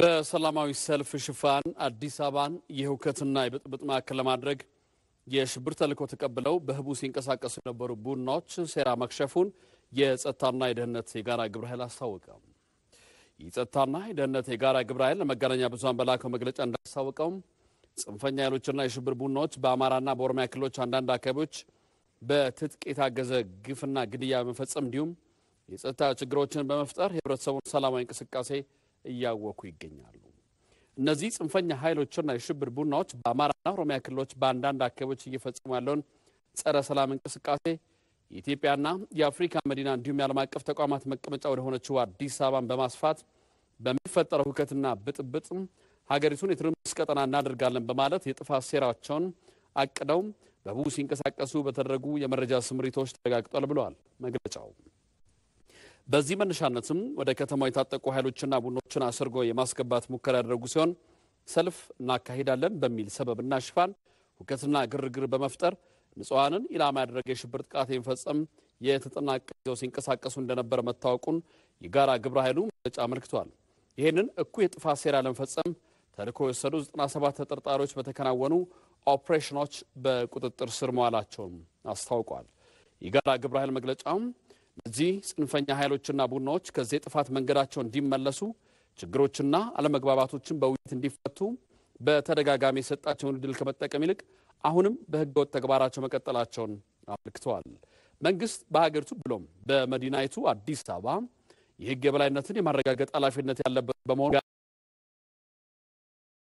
በሰላማዊ ሰልፍ ሽፋን አዲስ አበባን የህውከትና የብጥብጥ ማዕከል ለማድረግ የሽብር ተልኮ ተቀብለው በህቡ ሲንቀሳቀሱ የነበሩ ቡድኖች ሴራ መክሸፉን የጸጥታና የደህንነት የጋራ ግብረ ኃይል አስታወቀ። የጸጥታና የደህንነት የጋራ ግብረ ኃይል ለመገናኛ ብዙኃን በላከው መግለጫ እንዳስታወቀውም ጽንፈኛ ኃይሎችና የሽብር ቡድኖች በአማራና በኦሮሚያ ክልሎች አንዳንድ አካባቢዎች በትጥቅ የታገዘ ግፍና ግድያ በመፈጸም እንዲሁም የጸጥታ ችግሮችን በመፍጠር የህብረተሰቡን ሰላማዊ እንቅስቃሴ እያወኩ ይገኛሉ። እነዚህ ጽንፈኛ ኃይሎችና የሽብር ቡድናዎች በአማራና ኦሮሚያ ክልሎች በአንዳንድ አካባቢዎች እየፈጸሙ ያለውን ጸረ ሰላም እንቅስቃሴ የኢትዮጵያና የአፍሪካ መዲና እንዲሁም የዓለም አቀፍ ተቋማት መቀመጫ ወደ ሆነችው አዲስ አበባን በማስፋት በሚፈጠረው ሁከትና ብጥብጥም ሀገሪቱን የትርምስ ቀጠና እናደርጋለን በማለት የጥፋት ሴራቸውን አቅደው በቡ ሲንቀሳቀሱ በተደረጉ የመረጃ ስምሪቶች ተረጋግጧል ብለዋል መግለጫው። በዚህ መነሻነትም ወደ ከተማው የታጠቁ ኃይሎችና ቡድኖችን አስርጎ የማስገባት ሙከራ ያደረጉ ሲሆን ሰልፍ እናካሄዳለን በሚል ሰበብና ሽፋን ሁከትና ግርግር በመፍጠር ንጹሐንን ኢላማ ያደረገ የሽብር ጥቃት የሚፈጸም የተጠናቀ ሲንቀሳቀሱ እንደነበረ መታወቁን የጋራ ግብረ ኃይሉ መግለጫ አመልክቷል። ይህንን እኩይ የጥፋት ሴራ ለመፈጸም ተልኮ የወሰዱ 97 ተጠርጣሪዎች በተከናወኑ ኦፕሬሽኖች በቁጥጥር ስር መዋላቸውን አስታውቋል። የጋራ ግብረ ኃይል መግለጫውም እዚህ ጽንፈኛ ኃይሎችና ቡድኖች ከዚህ የጥፋት መንገዳቸው እንዲመለሱ ችግሮችና አለመግባባቶችን በውይይት እንዲፈቱ በተደጋጋሚ የሰጣቸውን እድል ከመጠቀም ይልቅ አሁንም በህገወጥ ተግባራቸው መቀጠላቸውን አመልክተዋል። መንግስት በሀገሪቱ ብሎም በመዲናይቱ አዲስ አበባ የህግ የበላይነትን የማረጋገጥ ኃላፊነት ያለበት በመሆኑ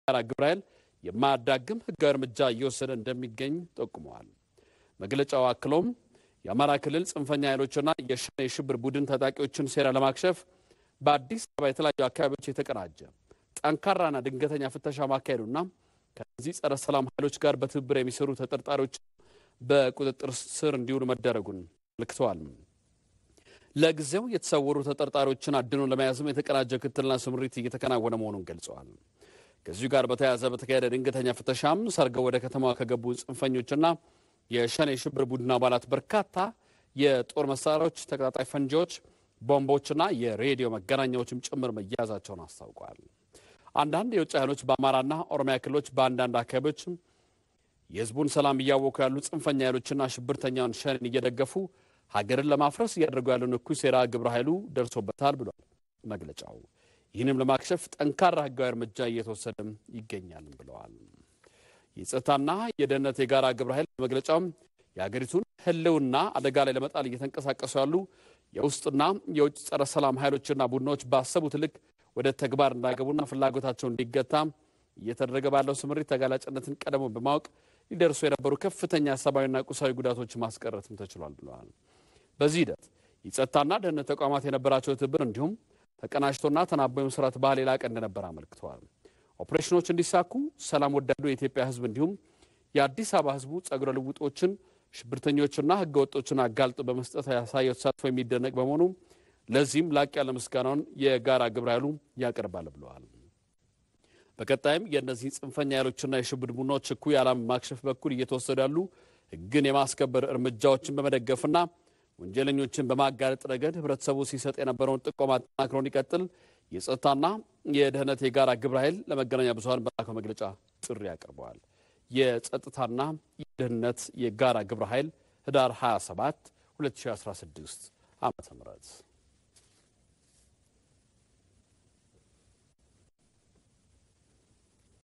ጋራ ግብረ ኃይል የማያዳግም ህጋዊ እርምጃ እየወሰደ እንደሚገኝ ጠቁመዋል። መግለጫው አክሎም የአማራ ክልል ጽንፈኛ ኃይሎችና የሸኔ የሽብር ቡድን ታጣቂዎችን ሴራ ለማክሸፍ በአዲስ አበባ የተለያዩ አካባቢዎች የተቀናጀ ጠንካራና ድንገተኛ ፍተሻ ማካሄዱና ከዚህ ጸረ ሰላም ኃይሎች ጋር በትብብር የሚሰሩ ተጠርጣሪዎች በቁጥጥር ስር እንዲውሉ መደረጉን አመልክተዋል። ለጊዜው የተሰወሩ ተጠርጣሪዎችን አድኖ ለመያዝም የተቀናጀ ክትትልና ስምሪት እየተከናወነ መሆኑን ገልጸዋል። ከዚሁ ጋር በተያያዘ በተካሄደ ድንገተኛ ፍተሻም ሰርገው ወደ ከተማዋ ከገቡ ጽንፈኞችና የሸኔ ሽብር ቡድን አባላት በርካታ የጦር መሳሪያዎች፣ ተቀጣጣይ ፈንጂዎች፣ ቦምቦችና የሬዲዮ መገናኛዎችም ጭምር መያዛቸውን አስታውቋል። አንዳንድ የውጭ ኃይሎች በአማራና ኦሮሚያ ክልሎች በአንዳንድ አካባቢዎች የህዝቡን ሰላም እያወኩ ያሉ ጽንፈኛ ኃይሎችና ሽብርተኛውን ሸኔን እየደገፉ ሀገርን ለማፍረስ እያደረጉ ያለውን እኩይ ሴራ ግብረ ኃይሉ ደርሶበታል ብሏል መግለጫው። ይህንም ለማክሸፍ ጠንካራ ህጋዊ እርምጃ እየተወሰደም ይገኛል ብለዋል። የጸጥታና የደህንነት የጋራ ግብረ ኃይል በመግለጫውም የሀገሪቱን ህልውና አደጋ ላይ ለመጣል እየተንቀሳቀሱ ያሉ የውስጥና የውጭ ጸረ ሰላም ኃይሎችና ቡድኖች ባሰቡት ልክ ወደ ተግባር እንዳይገቡና ፍላጎታቸው እንዲገታ እየተደረገ ባለው ስምሪት ተጋላጭነትን ቀደሞ በማወቅ ሊደርሱ የነበሩ ከፍተኛ ሰብአዊና ቁሳዊ ጉዳቶች ማስቀረትም ተችሏል ብለዋል። በዚህ ሂደት የጸጥታና ደህንነት ተቋማት የነበራቸው ትብብር እንዲሁም ተቀናጅቶና ተናቦ የመስራት ባህል የላቀ እንደነበር አመልክተዋል። ኦፕሬሽኖች እንዲሳኩ ሰላም ወዳዱ የኢትዮጵያ ህዝብ እንዲሁም የአዲስ አበባ ህዝቡ ጸጉረ ልውጦችን ሽብርተኞችና ህገወጦችን አጋልጦ በመስጠት ያሳየው ተሳትፎ የሚደነቅ በመሆኑ ለዚህም ላቅ ያለ ምስጋናውን የጋራ ግብረ ኃይሉ ያቀርባል ብለዋል። በቀጣይም የእነዚህ ጽንፈኛ ኃይሎችና የሽብር ቡድኖች እኩይ ዓላማ ማክሸፍ በኩል እየተወሰዱ ያሉ ህግን የማስከበር እርምጃዎችን በመደገፍና ወንጀለኞችን በማጋለጥ ረገድ ህብረተሰቡ ሲሰጥ የነበረውን ጥቆማ አጠናክሮ እንዲቀጥል የጸጥታና የደህንነት የጋራ ግብረ ኃይል ለመገናኛ ብዙሀን በላከው መግለጫ ጥሪ አቅርበዋል። የጸጥታና የደህንነት የጋራ ግብረ ኃይል ህዳር 27 2016 ም